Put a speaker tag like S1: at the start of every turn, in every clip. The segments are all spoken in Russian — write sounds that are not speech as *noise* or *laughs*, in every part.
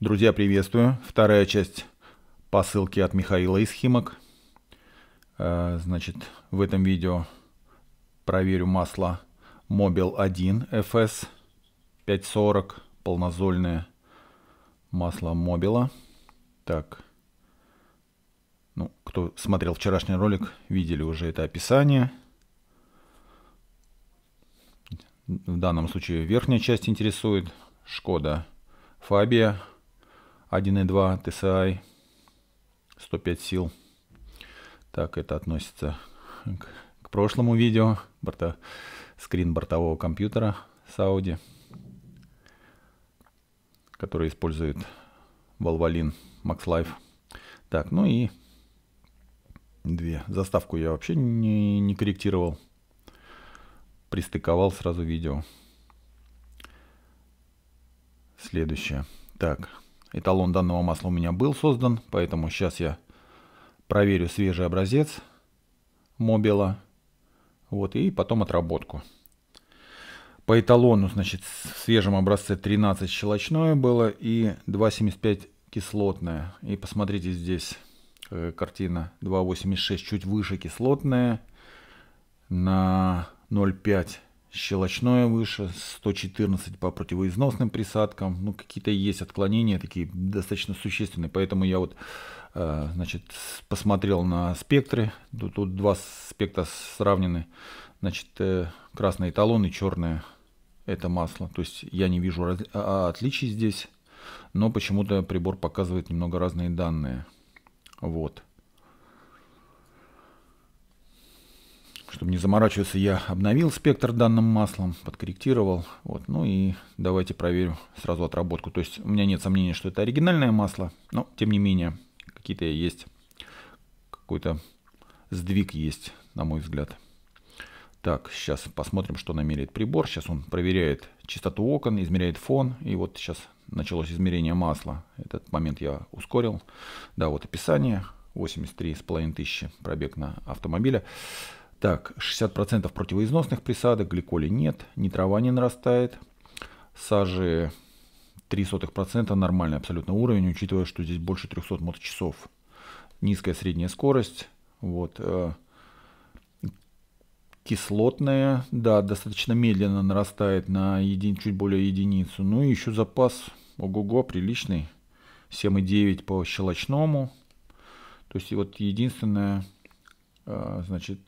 S1: Друзья, приветствую. Вторая часть посылки от Михаила из Химок. Э, значит, в этом видео проверю масло Mobil 1 FS 540, полнозольное масло Мобила. Так, ну, кто смотрел вчерашний ролик, видели уже это описание. В данном случае верхняя часть интересует. Шкода Фабия 1.2 TSI 105 сил. Так, это относится к, к прошлому видео. Борта, скрин бортового компьютера с Audi, который использует Valvoline MaxLife. Так, ну и две. Заставку я вообще не, не корректировал. Пристыковал сразу видео. Следующее. Так, Эталон данного масла у меня был создан, поэтому сейчас я проверю свежий образец мобила. Вот, и потом отработку. По эталону, значит, в свежем образце 13 щелочное было и 2,75 кислотное. И посмотрите здесь э, картина 2,86 чуть выше кислотное на 0,5 щелочное выше, 114 по противоизносным присадкам. Ну, какие-то есть отклонения такие достаточно существенные, поэтому я вот э, значит, посмотрел на спектры. Тут, тут два спектра сравнены. Значит, э, красный эталон и черное это масло. То есть я не вижу а, а, отличий здесь, но почему-то прибор показывает немного разные данные. Вот. Чтобы не заморачиваться, я обновил спектр данным маслом, подкорректировал. Вот, ну и давайте проверю сразу отработку. То есть у меня нет сомнений, что это оригинальное масло, но тем не менее какие-то есть, какой-то сдвиг есть, на мой взгляд. Так, сейчас посмотрим, что намеряет прибор. Сейчас он проверяет частоту окон, измеряет фон. И вот сейчас началось измерение масла. Этот момент я ускорил. Да, вот описание. 83,5 тысячи пробег на автомобиле. Так, 60% противоизносных присадок, гликоли нет, ни трава не нарастает, сажи 0,03% нормальный абсолютно уровень, учитывая, что здесь больше 300 моточасов. Низкая средняя скорость, вот, э, кислотная, да, достаточно медленно нарастает на един, чуть более единицу. Ну и еще запас, ого-го, приличный, 7,9 по щелочному. То есть вот единственное, э, значит,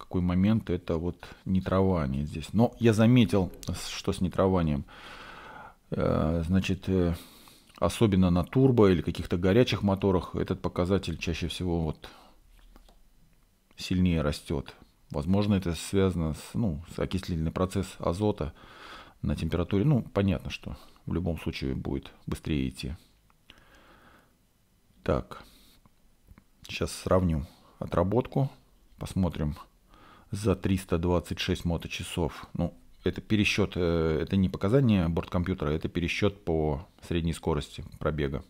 S1: какой момент это вот нитрование здесь. Но я заметил, что с нитрованием. Э, значит, э, особенно на турбо или каких-то горячих моторах этот показатель чаще всего вот сильнее растет. Возможно, это связано с, ну, с окислительный процесс азота на температуре. Ну, понятно, что в любом случае будет быстрее идти. Так, сейчас сравним отработку, посмотрим, за 326 моточасов. Ну, это пересчет, э, это не показание борткомпьютера, это пересчет по средней скорости пробега.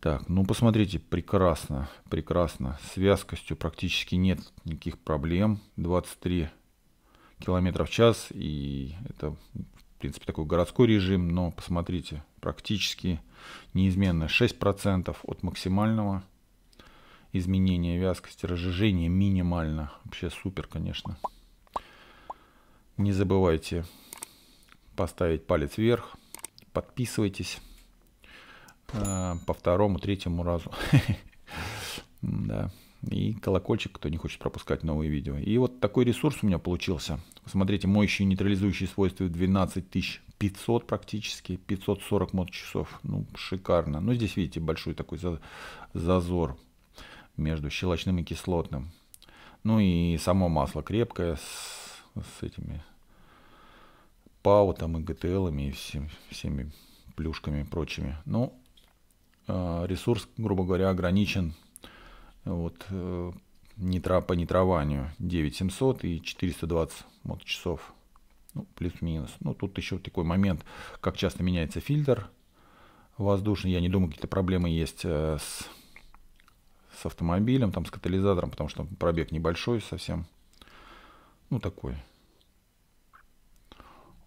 S1: Так, ну посмотрите, прекрасно, прекрасно. С вязкостью практически нет никаких проблем. 23 километра в час и это, в принципе, такой городской режим, но посмотрите, практически неизменно 6% от максимального изменение вязкости, разжижение минимально. Вообще супер, конечно. Не забывайте поставить палец вверх. Подписывайтесь э, по второму, третьему разу. *laughs* Да. И колокольчик, кто не хочет пропускать новые видео. И вот такой ресурс у меня получился. Смотрите, моющие нейтрализующие свойства 12500 практически, 540 мод часов. Ну, шикарно. Но ну, здесь, видите, большой такой зазор между щелочным и кислотным. Ну и само масло крепкое с, с этими паутом и ГТЛами и всем, всеми плюшками и прочими. Ну, э, ресурс, грубо говоря, ограничен вот, э, нитро по нитрованию 9700 и 420 вот, часов. Ну, плюс-минус. Ну, тут еще такой момент, как часто меняется фильтр воздушный. Я не думаю, какие-то проблемы есть э, с с автомобилем, там, с катализатором, потому что пробег небольшой совсем. Ну, такой.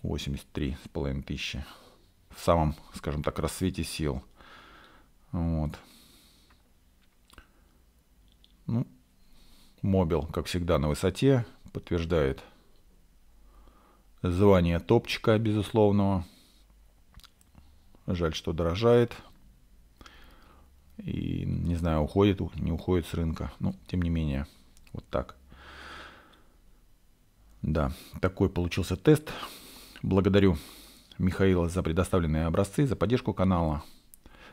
S1: 83 с половиной тысячи. В самом, скажем так, рассвете сил. Вот. Ну, мобил, как всегда, на высоте. Подтверждает звание топчика, безусловного. Жаль, что дорожает. И знаю, уходит, не уходит с рынка. Ну, тем не менее, вот так. Да, такой получился тест. Благодарю Михаила за предоставленные образцы, за поддержку канала.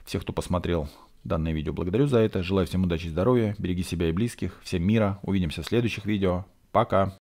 S1: Всех, кто посмотрел данное видео, благодарю за это. Желаю всем удачи и здоровья. Береги себя и близких. Всем мира. Увидимся в следующих видео. Пока.